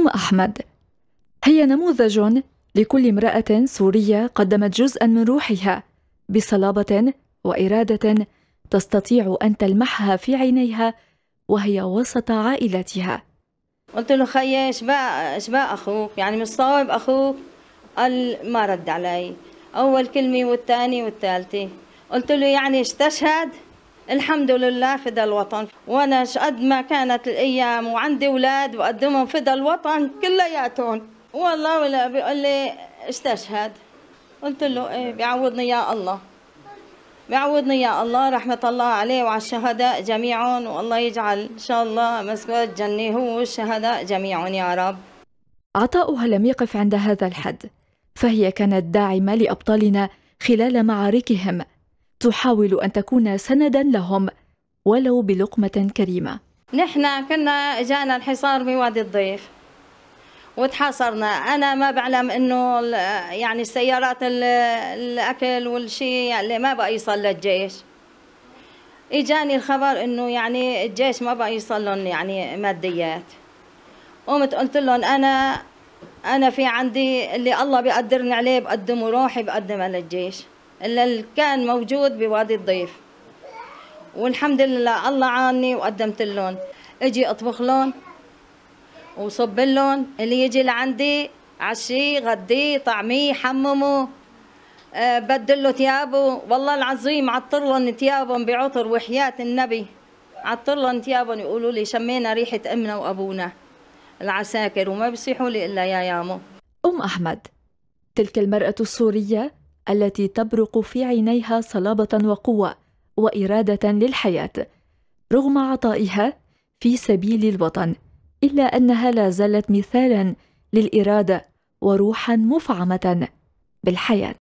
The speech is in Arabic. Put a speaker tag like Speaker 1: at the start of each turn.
Speaker 1: أم أحمد هي نموذج لكل امرأة سورية قدمت جزءا من روحها بصلابة وإرادة تستطيع أن تلمحها في عينيها وهي وسط عائلتها قلت له خيي
Speaker 2: ايش بقى اخوك يعني مستوعب اخوك قال ما رد علي اول كلمه والثانيه والثالثه قلت له يعني استشهد الحمد لله فدا الوطن وانا قد ما كانت الايام وعندي اولاد وقدمهم فدا الوطن كلياتهم والله ولا بيقول لي استشهد قلت له ايه بيعوضني يا الله بيعوضني يا الله رحمة الله عليه وعلى الشهداء جميعا والله يجعل إن شاء الله مسكوة الجنة هو والشهداء جميعا يا رب
Speaker 1: عطاؤها لم يقف عند هذا الحد فهي كانت داعمة لأبطالنا خلال معاركهم تحاول أن تكون سندا لهم ولو بلقمة كريمة
Speaker 2: نحن كنا جانا الحصار بوادي الضيف وتحاصرنا انا ما بعلم انه يعني السيارات الاكل والشيء اللي ما بقى يصل للجيش اجاني الخبر انه يعني الجيش ما بقى يصل لهم يعني ماديات قمت قلت لهم انا انا في عندي اللي الله بيقدرني عليه بقدمه روحي بقدمها للجيش اللي كان موجود بوادي الضيف والحمد لله الله عاني وقدمت اللون اجي اطبخ لون وصب اللون اللي يجي لعندي عشيه غديه طعميه حممه أه له ثيابه والله العظيم عطر لهم ثيابهم بعطر وحياة النبي عطر لهم ثيابهم يقولوا لي شمينا ريحة أمنا وأبونا العساكر
Speaker 1: وما بيصيحوا لي إلا يا يامو أم أحمد تلك المرأة السورية التي تبرق في عينيها صلابه وقوه واراده للحياه رغم عطائها في سبيل الوطن الا انها لا زالت مثالا للاراده وروحا مفعمه بالحياه